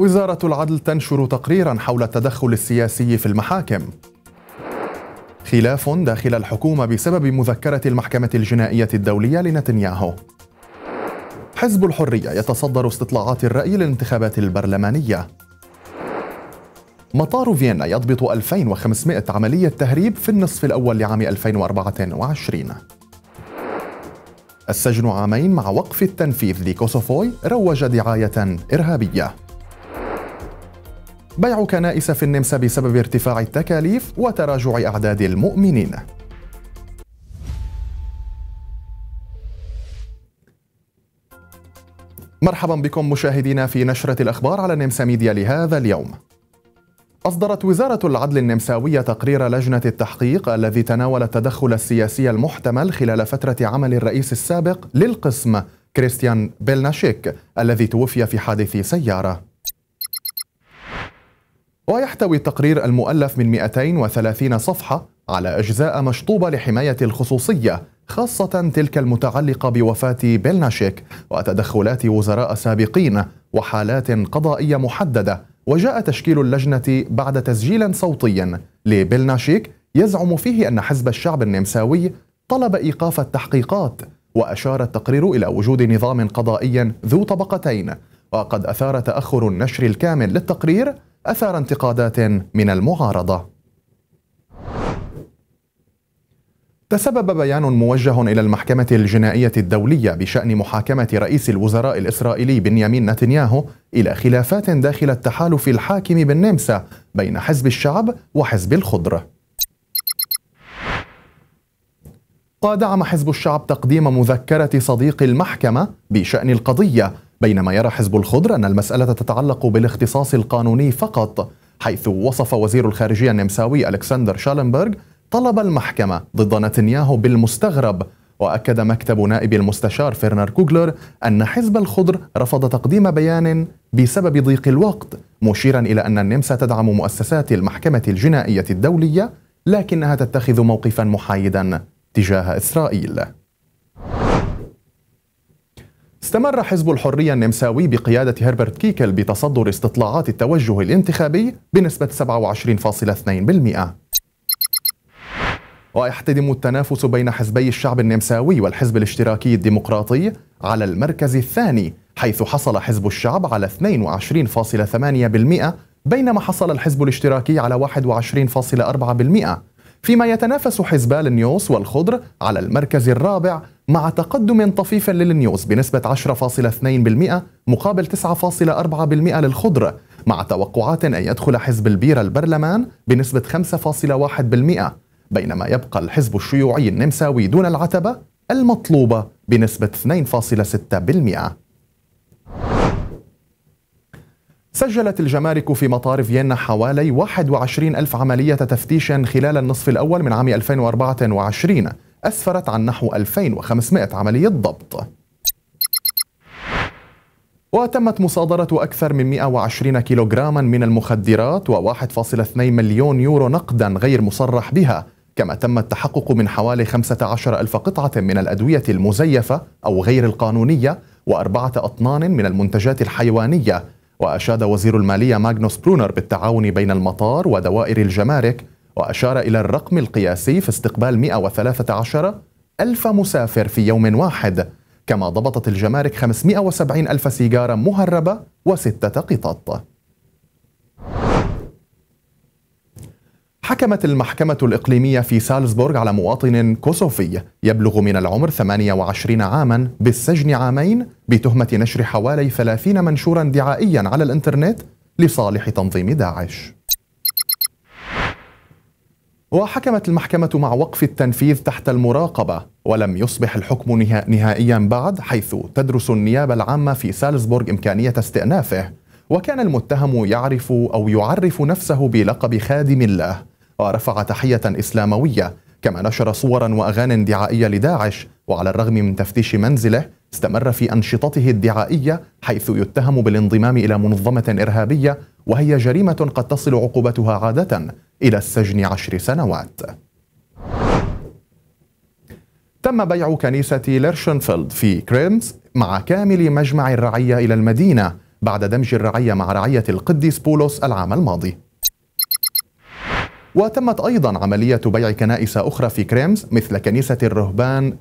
وزارة العدل تنشر تقريرا حول التدخل السياسي في المحاكم. خلاف داخل الحكومة بسبب مذكرة المحكمة الجنائية الدولية لنتنياهو. حزب الحرية يتصدر استطلاعات الرأي للانتخابات البرلمانية. مطار فيينا يضبط 2500 عملية تهريب في النصف الأول لعام 2024. السجن عامين مع وقف التنفيذ لكوسوفوي روج دعاية إرهابية. بيع كنائس في النمسا بسبب ارتفاع التكاليف وتراجع أعداد المؤمنين مرحبا بكم مشاهدينا في نشرة الأخبار على نمسا ميديا لهذا اليوم أصدرت وزارة العدل النمساوية تقرير لجنة التحقيق الذي تناول التدخل السياسي المحتمل خلال فترة عمل الرئيس السابق للقسم كريستيان بيلناشيك الذي توفي في حادث سيارة ويحتوي التقرير المؤلف من 230 صفحة على أجزاء مشطوبة لحماية الخصوصية خاصة تلك المتعلقة بوفاة بيلناشيك وتدخلات وزراء سابقين وحالات قضائية محددة وجاء تشكيل اللجنة بعد تسجيل صوتي لبيلناشيك يزعم فيه أن حزب الشعب النمساوي طلب إيقاف التحقيقات وأشار التقرير إلى وجود نظام قضائي ذو طبقتين وقد أثار تأخر النشر الكامل للتقرير أثار انتقادات من المعارضة تسبب بيان موجه إلى المحكمة الجنائية الدولية بشأن محاكمة رئيس الوزراء الإسرائيلي بنيامين نتنياهو إلى خلافات داخل التحالف الحاكم بالنمسا بين حزب الشعب وحزب الخضر قاد دعم حزب الشعب تقديم مذكرة صديق المحكمة بشأن القضية بينما يرى حزب الخضر أن المسألة تتعلق بالاختصاص القانوني فقط حيث وصف وزير الخارجية النمساوي ألكسندر شالنبرغ طلب المحكمة ضد نتنياهو بالمستغرب وأكد مكتب نائب المستشار فيرنر كوغلر أن حزب الخضر رفض تقديم بيان بسبب ضيق الوقت مشيرا إلى أن النمسا تدعم مؤسسات المحكمة الجنائية الدولية لكنها تتخذ موقفا محايدا تجاه إسرائيل استمر حزب الحرية النمساوي بقيادة هربرت كيكل بتصدر استطلاعات التوجه الانتخابي بنسبة 27.2% ويحتدم التنافس بين حزبي الشعب النمساوي والحزب الاشتراكي الديمقراطي على المركز الثاني حيث حصل حزب الشعب على 22.8% بينما حصل الحزب الاشتراكي على 21.4% فيما يتنافس حزبا النيوس والخضر على المركز الرابع مع تقدم طفيف للنيوز بنسبة 10.2% مقابل 9.4% للخضر مع توقعات أن يدخل حزب البيرة البرلمان بنسبة 5.1% بينما يبقى الحزب الشيوعي النمساوي دون العتبة المطلوبة بنسبة 2.6% سجلت الجمارك في مطار فيينا حوالي 21 ألف عملية تفتيش خلال النصف الأول من عام 2024 أسفرت عن نحو 2500 عملية ضبط وتمت مصادرة أكثر من 120 كيلوغراما من المخدرات و1.2 مليون يورو نقدا غير مصرح بها كما تم التحقق من حوالي 15 ألف قطعة من الأدوية المزيفة أو غير القانونية وأربعة أطنان من المنتجات الحيوانية وأشاد وزير المالية ماغنوس برونر بالتعاون بين المطار ودوائر الجمارك وأشار إلى الرقم القياسي في استقبال 113 ألف مسافر في يوم واحد كما ضبطت الجمارك 570 ألف سيجارة مهربة وستة قطط حكمت المحكمة الإقليمية في سالزبورغ على مواطن كوسوفي يبلغ من العمر 28 عاما بالسجن عامين بتهمة نشر حوالي 30 منشورا دعائيا على الإنترنت لصالح تنظيم داعش وحكمت المحكمة مع وقف التنفيذ تحت المراقبة ولم يصبح الحكم نهائيا بعد حيث تدرس النيابة العامة في سالزبورغ إمكانية استئنافه وكان المتهم يعرف أو يعرف نفسه بلقب خادم الله ورفع تحية إسلاموية كما نشر صورا وأغاني دعائية لداعش وعلى الرغم من تفتيش منزله استمر في أنشطته الدعائية حيث يتهم بالانضمام إلى منظمة إرهابية وهي جريمة قد تصل عقوبتها عادة إلى السجن عشر سنوات تم بيع كنيسة ليرشنفيلد في كريمز مع كامل مجمع الرعية إلى المدينة بعد دمج الرعية مع رعية القديس بولس العام الماضي وتمت أيضا عملية بيع كنائس أخرى في كريمز مثل كنيسة الرهبان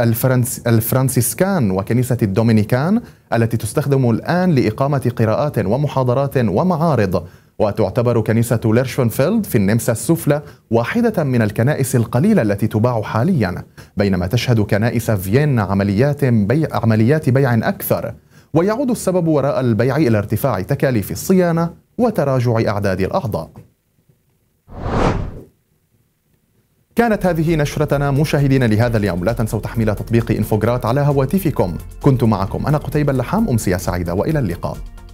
الفرنس الفرنسيسكان وكنيسة الدومينيكان التي تستخدم الآن لإقامة قراءات ومحاضرات ومعارض وتعتبر كنيسة ليرشفنفيلد في النمسا السفلى واحدة من الكنائس القليلة التي تباع حاليا بينما تشهد كنائس فيينا عمليات بيع, عمليات بيع أكثر ويعود السبب وراء البيع إلى ارتفاع تكاليف الصيانة وتراجع أعداد الأعضاء كانت هذه نشرتنا مشاهدينا لهذا اليوم لا تنسوا تحميل تطبيق إنفوجرات على هواتفكم كنت معكم أنا قتيبة اللحام أمسية سعيدة وإلى اللقاء